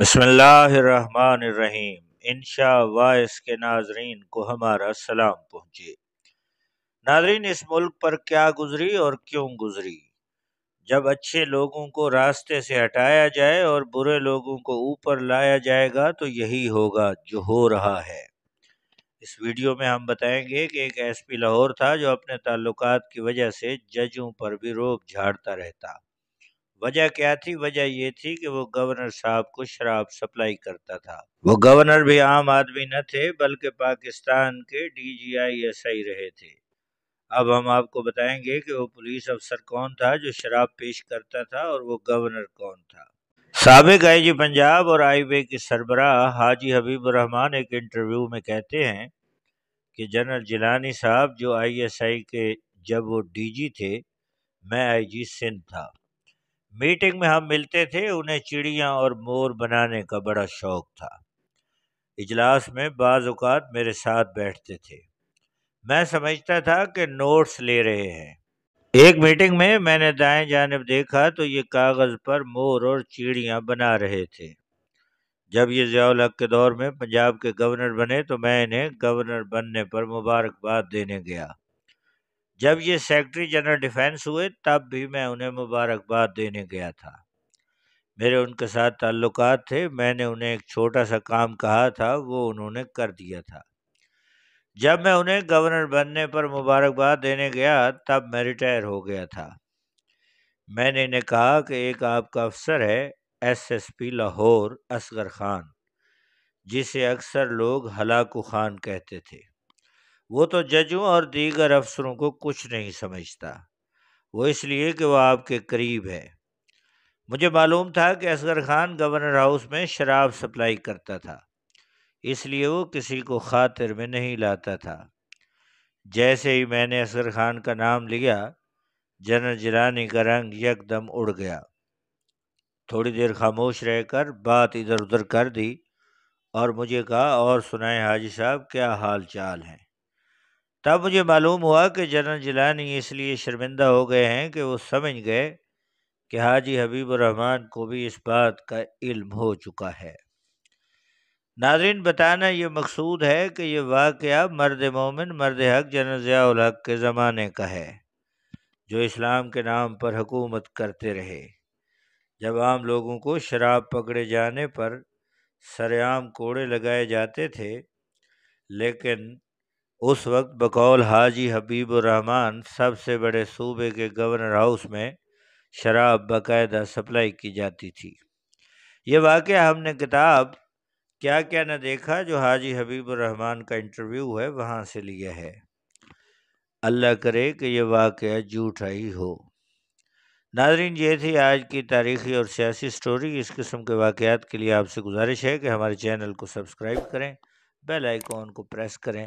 बसमीम इनशा के नाजरीन को हमारा सलाम पहुँचे नाजरीन इस मुल्क पर क्या गुजरी और क्यों गुजरी जब अच्छे लोगों को रास्ते से हटाया जाए और बुरे लोगों को ऊपर लाया जाएगा तो यही होगा जो हो रहा है इस वीडियो में हम बताएंगे कि एक एसपी लाहौर था जो अपने ताल्लुकात की वजह से जजों पर भी रोब झाड़ता रहता वजह क्या थी वजह ये थी कि वो गवर्नर साहब को शराब सप्लाई करता था वो गवर्नर भी आम आदमी न थे बल्कि पाकिस्तान के एस आई रहे थे अब हम आपको बताएंगे कि वो पुलिस अफसर कौन था जो शराब पेश करता था और वो गवर्नर कौन था सबक आई जी पंजाब और आई बे के सरबराह हाजी हबीब रहमान एक इंटरव्यू में कहते हैं कि जनरल जिलानी साहब जो आईएसआई के जब वो डीजी थे मैं आईजी सिंध था मीटिंग में हम मिलते थे उन्हें चिड़िया और मोर बनाने का बड़ा शौक था इजलास में बाज़ात मेरे साथ बैठते थे मैं समझता था कि नोट्स ले रहे हैं एक मीटिंग में मैंने दाएं जानब देखा तो ये कागज़ पर मोर और चिड़ियाँ बना रहे थे जब ये ज़ियाल के दौर में पंजाब के गवर्नर बने तो मैं इन्हें गवर्नर बनने पर मुबारकबाद देने गया जब ये सेक्रेटरी जनरल डिफेंस हुए तब भी मैं उन्हें मुबारकबाद देने गया था मेरे उनके साथ ताल्लुक थे मैंने उन्हें एक छोटा सा काम कहा था वो उन्होंने कर दिया था जब मैं उन्हें गवर्नर बनने पर मुबारकबाद देने गया तब मैं रिटायर हो गया था मैंने इन्हें कहा कि एक आपका अफसर है एसएसपी लाहौर असगर खान जिसे अक्सर लोग हलाकू खान कहते थे वो तो जजों और दीगर अफसरों को कुछ नहीं समझता वो इसलिए कि वह आपके करीब है मुझे मालूम था कि असगर खान गवर्नर हाउस में शराब सप्लाई करता था इसलिए वो किसी को खातिर में नहीं लाता था जैसे ही मैंने असगर खान का नाम लिया जनरल जिलानी का रंग यकदम उड़ गया थोड़ी देर खामोश रहकर बात इधर उधर कर दी और मुझे कहा और सुनाए हाजी साहब क्या हाल चाल हैं तब मुझे मालूम हुआ कि जनरल जिलानी इसलिए शर्मिंदा हो गए हैं कि वो समझ गए कि हाजी हबीबरहमान को भी इस बात का इल्म हो चुका है नाजरन बताना ये मकसूद है कि ये वाक़ मर्द मोमिन मर्द हक जनरल ज़ियाल हक के ज़माने का है जो इस्लाम के नाम पर हुकूमत करते रहे जब आम लोगों को शराब पकड़े जाने पर सरेआम कोड़े लगाए जाते थे लेकिन उस वक्त बकौल हाजी हबीबुररहमान सबसे बड़े सूबे के गवर्नर हाउस में शराब बाकायदा सप्लाई की जाती थी ये वाक़ हमने किताब क्या क्या न देखा जो हाजी हबीबुररहमान का इंटरव्यू है वहाँ से लिया है अल्लाह करे कि यह वाक़ झूठ ही हो नाजरीन ये थी आज की तारीखी और सियासी स्टोरी इस किस्म के वाक़ात के लिए आपसे गुजारिश है कि हमारे चैनल को सब्सक्राइब करें बेल आइकॉन को प्रेस करें